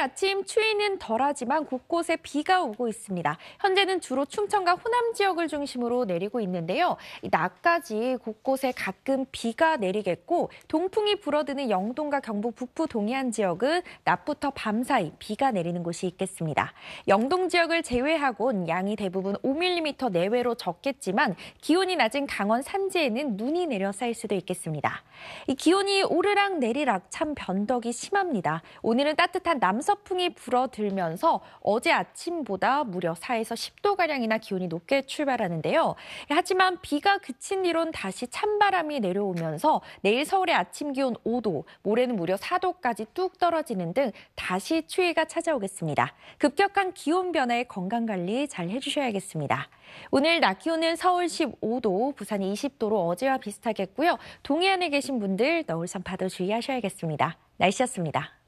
아침 추위는 덜하지만 곳곳에 비가 오고 있습니다. 현재는 주로 충청과 호남 지역을 중심으로 내리고 있는데요. 낮까지 곳곳에 가끔 비가 내리겠고 동풍이 불어드는 영동과 경북 북부 동해안 지역은 낮부터 밤사이 비가 내리는 곳이 있겠습니다. 영동 지역을 제외하곤 양이 대부분 5mm 내외로 적겠지만 기온이 낮은 강원 산지에는 눈이 내려 쌓일 수도 있겠습니다. 이 기온이 오르락 내리락 참 변덕이 심합니다. 오늘은 따뜻한 남서 서풍이 불어들면서 어제 아침보다 무려 4에서 10도가량이나 기온이 높게 출발하는데요. 하지만 비가 그친 뒤론 다시 찬바람이 내려오면서 내일 서울의 아침 기온 5도, 모레는 무려 4도까지 뚝 떨어지는 등 다시 추위가 찾아오겠습니다. 급격한 기온 변화에 건강관리 잘 해주셔야겠습니다. 오늘 낮 기온은 서울 15도, 부산 20도로 어제와 비슷하겠고요. 동해안에 계신 분들 너울산 파도 주의하셔야겠습니다. 날씨였습니다.